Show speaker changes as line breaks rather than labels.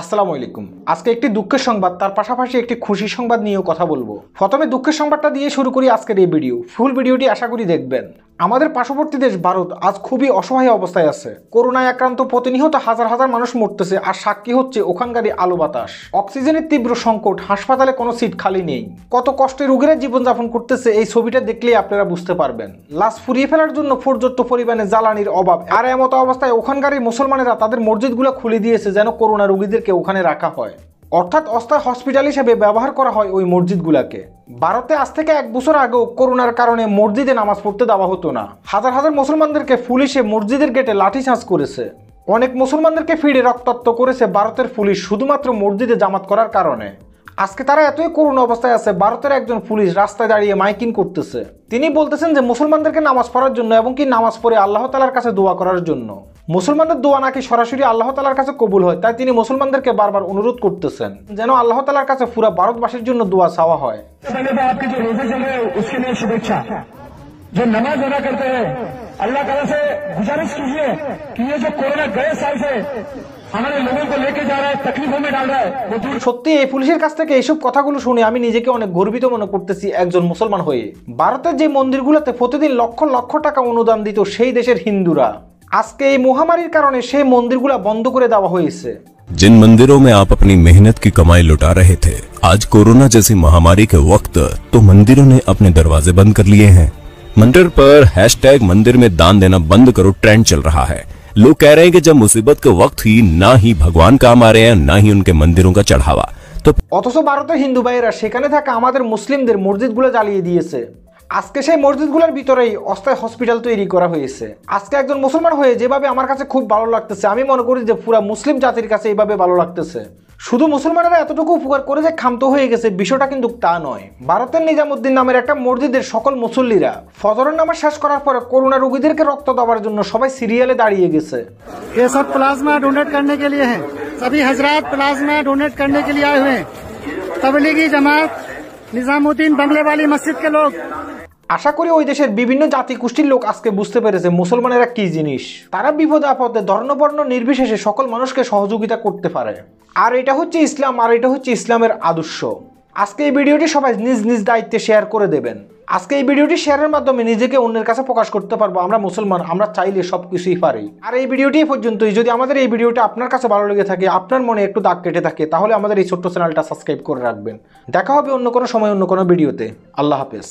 আসসালামু আলাইকুম আজকে একটি দুঃখের সংবাদ তার পাশাপাশি একটি খুশি সংবাদ নিয়েও কথা বলবো প্রথমে দুঃখের সংবাদটা দিয়ে শুরু করি আজকের এই ভিডিও ফুল ভিডিওটি আশা করি দেখবেন আমাদের পার্শ্ববর্তী দেশ ভারত আজ খুবই অসহায় অবস্থায় আছে করোনায় আক্রান্ত প্রতিনিয়ত হাজার হাজার মানুষ মরতেছে আর সাক্ষী হচ্ছে ওখানকারই আলো বাতাস অক্সিজেনের তীব্র সংকট হাসপাতালে কোনো সিট খালি নেই কত কষ্টে রোগীরা জীবনযাপন করতেছে এই ছবিটা দেখলেই আপনারা বুঝতে পারবেন লাশ ফুরিয়ে ফেলার জন্য পর্যাপ্ত পরিমাণে জ্বালানির অভাব আর এমতো অবস্থায় ওখানকারই মুসলমানেরা তাদের মসজিদগুলো খুলে দিয়েছে যেন করোনা রোগীদেরকে ওখানে রাখা হয় অর্থাৎ অস্থায় হসপিটাল হিসেবে ব্যবহার করা হয় ওই মসজিদগুলোকে ভারতে আজ থেকে এক বছর আগেও করোনার কারণে মসজিদে নামাজ পড়তে দেওয়া হতো না হাজার হাজার মুসলমানদেরকে পুলিশে মসজিদের গেটে লাঠিচার্জ করেছে অনেক মুসলমানদেরকে ফিরে রক্তাক্ত করেছে ভারতের পুলিশ শুধুমাত্র মসজিদে জামাত করার কারণে আজকে তারা এতই করুণ অবস্থায় আছে ভারতের একজন পুলিশ রাস্তায় দাঁড়িয়ে মাইকিং করতেছে তিনি বলতেছেন যে মুসলমানদেরকে নামাজ পড়ার জন্য এবং কি নামাজ পড়ে আল্লাহ তালার কাছে দোয়া করার জন্য মুসলমানদের দোয়া নাকি সরাসরি আল্লাহ তালার কাছে কবুল হয় তাই তিনি মুসলমানদেরকে বারবার অনুরোধ করতেছেন যেন আল্লাহ তালার কাছে পুরা ভারতবাসীর জন্য দোয়া চাওয়া হয় पहले तो آپ کے جو روزے چل رہے ہیں اس کے لیے नमाज अदा करते हैं अल्लाह तला से गुजारिश कीजिए कि ये जो कोरोना गए साल से আমাদের লোককে নিজেকে অনেক গর্বিত মনে করতেছি একজন মুসলমান হয়ে ভারতের যে প্রতিদিন লক্ষ লক্ষ টাকা অনুদান দিত সেই দেশের হিন্দুরা আজকে এই মহামারীর কারণে সেই মন্দিরগুলো বন্ধ করে দেওয়া হয়েছে
जिन मंदिरों में आप अपनी मेहनत की कमाई लुटा रहे थे आज कोरोना जैसी महामारी के वक्त तो मंदिरों ने अपने दरवाजे बंद कर लिए हैं मंदिर पर हैशटैग मंदिर में दान देना बंद करो ट्रेंड चल रहा है लोग कह रहे हैं कि जब मुसीबत के वक्त ही ना ही भगवान काम आ रहे हैं ना ही उनके मंदिरों का चढ़ावा तो
अथच भारत हिंदू भाई मुस्लिम থাকা আমাদের আজকে সেই মসজিদগুলোর ভিতরেই অস্থায়ী হসপিটাল তৈরি করা হয়েছে আজকে একজন মুসলমান হয়ে যেভাবে আমার কাছে খুব ভালো লাগতেছে আমি মনে করি যে পুরা মুসলিম জাতির কাছে এইভাবে ভালো লাগতেছে শুধু মুসলমানেরা এতটুকু উপকার করে যে খামত হয়ে গেছে বিষয়টা কিন্তু তা নয় ভারতের নিজামুদ্দিন নামের একটা মসজিদের সকল মুসল্লিরা ফজরের নামাজ শেষ করার পরে করোনা রোগীদেরকে রক্ত দেওয়ার জন্য সবাই সিরিয়ালে দাঁড়িয়ে গেছে এসব প্লাজমা ডোনেট করনে কে লিয়ে হ্যাঁ সবই প্লাজমা ডোনেট করনে কে লিয়ে আয়ে হুয়ে তবলিগি জামাত নিজামুদ্দিন बंगले वाली मस्जिद আশা করি ওই দেশের বিভিন্ন জাতি জাতিগোষ্ঠীর লোক আজকে বুঝতে পেরেছে মুসলমানেরা কি জিনিস তারা বিপদ আপদে ধর্ণবর্ণ নির্বিশেষে সকল মানুষকে সহযোগিতা করতে পারে আর এটা হচ্ছে ইসলাম আর এটা হচ্ছে ইসলামের আদর্শ আজকে এই ভিডিওটি সবাই নিজ নিজ দায়িত্বে শেয়ার করে দেবেন আজকে এই ভিডিওটি শেয়ারের মাধ্যমে নিজেকে অন্যের কাছে প্রকাশ করতে পারবো আমরা মুসলমান আমরা চাইলে সব কিছুই পারি আর এই ভিডিওটি পর্যন্তই যদি আমাদের এই ভিডিওটা আপনার কাছে ভালো লেগে থাকে আপনার মনে একটু দাগ কেটে থাকে তাহলে আমাদের এই ছোট্ট চ্যানেলটা সাবস্ক্রাইব করে রাখবেন দেখা হবে অন্য কোনো সময় অন্য কোনো ভিডিওতে আল্লাহ হাফেজ